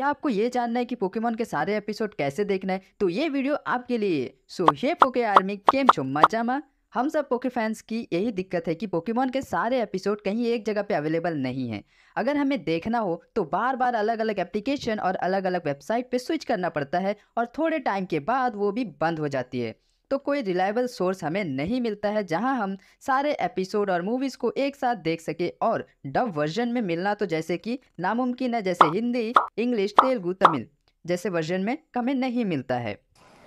क्या आपको ये जानना है कि पोकेमोन के सारे एपिसोड कैसे देखना है तो ये वीडियो आपके लिए सो ये पोके आर्मी केम छो मचामा हम सब पोके फैंस की यही दिक्कत है कि पोकेमोन के सारे एपिसोड कहीं एक जगह पे अवेलेबल नहीं है अगर हमें देखना हो तो बार बार अलग अलग एप्लीकेशन और अलग अलग वेबसाइट पे स्विच करना पड़ता है और थोड़े टाइम के बाद वो भी बंद हो जाती है तो कोई रिलायबल सोर्स हमें नहीं मिलता है जहां हम सारे एपिसोड और मूवीज़ को एक साथ देख सके और डब वर्जन में मिलना तो जैसे कि नामुमकिन है जैसे हिंदी इंग्लिश तेलुगु तमिल जैसे वर्जन में हमें नहीं मिलता है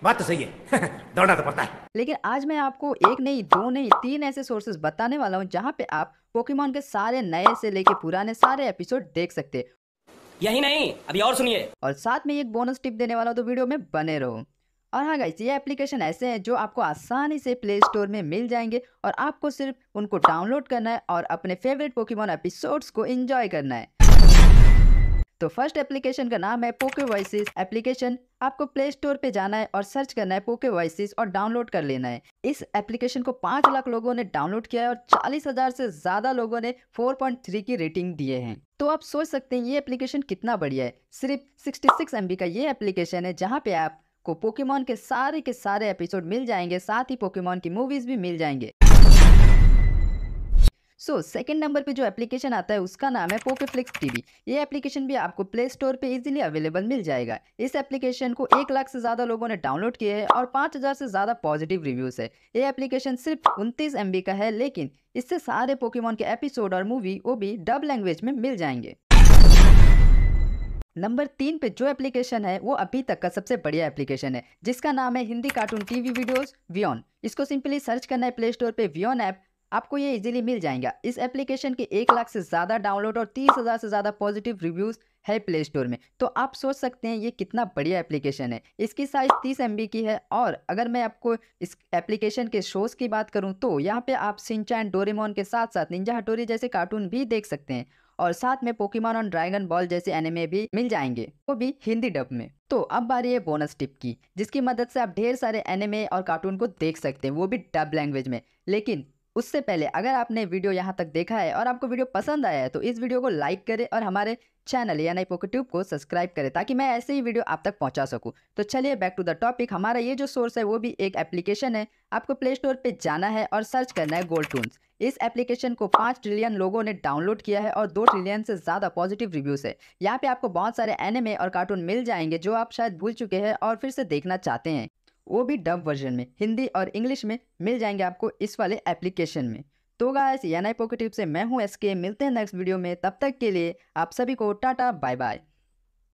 बात तो सही है दौड़ना तो पड़ता है लेकिन आज मैं आपको एक नहीं दो नहीं तीन ऐसे सोर्सेज बताने वाला हूँ जहाँ पे आप पोकेमोन के सारे नए से लेके पुराने सारे एपिसोड देख सकते यही नहीं अभी और सुनिए और साथ में एक बोनस टिप देने वाला हूँ तो वीडियो में बने रहो और हाँ गाइस ये एप्लीकेशन ऐसे हैं जो आपको आसानी से प्ले स्टोर में मिल जाएंगे और आपको सिर्फ उनको डाउनलोड करना है और अपने फेवरेट पोकेमोन एपिसोड्स को एंजॉय करना है तो फर्स्ट एप्लीकेशन का नाम है पोके वॉइसिस एप्लीकेशन आपको प्ले स्टोर पे जाना है और सर्च करना है पोके वॉइसिस और डाउनलोड कर लेना है इस एप्लीकेशन को पांच लाख लोगों ने डाउनलोड किया है और चालीस हजार से ज़्यादा लोगों ने 4.3 की रेटिंग दिए हैं तो आप सोच सकते हैं ये एप्लीकेशन कितना बढ़िया है सिर्फ 66 एमबी का ये एप्लीकेशन है जहाँ पे आप आपको पोकेमोन के सारे के सारे एपिसोड मिल जाएंगे साथ ही पोकेमोन की मूवीज़ भी मिल जाएंगे सो सेकेंड नंबर पे जो एप्लीकेशन आता है उसका नाम है पोकेफ्लिक्स टीवी ये एप्लीकेशन भी आपको प्ले स्टोर पे इजीली अवेलेबल मिल जाएगा इस एप्लीकेशन को एक लाख से ज़्यादा लोगों ने डाउनलोड किया है और पाँच हज़ार से ज़्यादा पॉजिटिव रिव्यूज़ है ये एप्लीकेशन सिर्फ उनतीस एम का है लेकिन इससे सारे पोकेमोन के एपिसोड और मूवी वो भी डब लैंग्वेज में मिल जाएंगे नंबर तीन पे जो एप्लीकेशन है वो अभी तक का सबसे बढ़िया एप्लीकेशन है जिसका नाम है हिंदी कार्टून टीवी वीडियोस वियोन इसको सिंपली सर्च करना है प्ले स्टोर पे वियोन ऐप आपको ये इजीली मिल जाएगा इस एप्लीकेशन के एक लाख से ज़्यादा डाउनलोड और तीस हज़ार से ज़्यादा पॉजिटिव रिव्यूज़ है प्ले स्टोर में तो आप सोच सकते हैं ये कितना बढ़िया एप्लीकेशन है इसकी साइज़ तीस एम की है और अगर मैं आपको इस एप्लीकेशन के शोज़ की बात करूँ तो यहाँ पे आप सिंचा एंड डोरेमोन के साथ साथ निंजा हटोरी जैसे कार्टून भी देख सकते हैं और साथ में पोकीमोन और ड्रैगन बॉल जैसे एनिमे भी मिल जाएंगे वो भी हिंदी डब में तो अब बारी है बोनस टिप की जिसकी मदद से आप ढेर सारे एनिमे और कार्टून को देख सकते हैं वो भी डब लैंग्वेज में लेकिन उससे पहले अगर आपने वीडियो यहाँ तक देखा है और आपको वीडियो पसंद आया है तो इस वीडियो को लाइक करें और हमारे चैनल यानी पोकट्यूब को सब्सक्राइब करें ताकि मैं ऐसे ही वीडियो आप तक पहुँचा सकूँ तो चलिए बैक टू द टॉपिक हमारा ये जो सोर्स है वो भी एक एप्लीकेशन है आपको प्ले स्टोर पर जाना है और सर्च करना है गोल्ड टून्स इस एप्लीकेशन को पाँच ट्रिलियन लोगों ने डाउनलोड किया है और दो ट्रिलियन से ज़्यादा पॉजिटिव रिव्यूज़ है यहाँ पे आपको बहुत सारे एनिमे और कार्टून मिल जाएंगे जो आप शायद भूल चुके हैं और फिर से देखना चाहते हैं वो भी डब वर्जन में हिंदी और इंग्लिश में मिल जाएंगे आपको इस वाले एप्लीकेशन में तो गाइस एन आई पॉकेट से मैं हूँ एस के मिलते हैं नेक्स्ट वीडियो में तब तक के लिए आप सभी को टाटा बाय बाय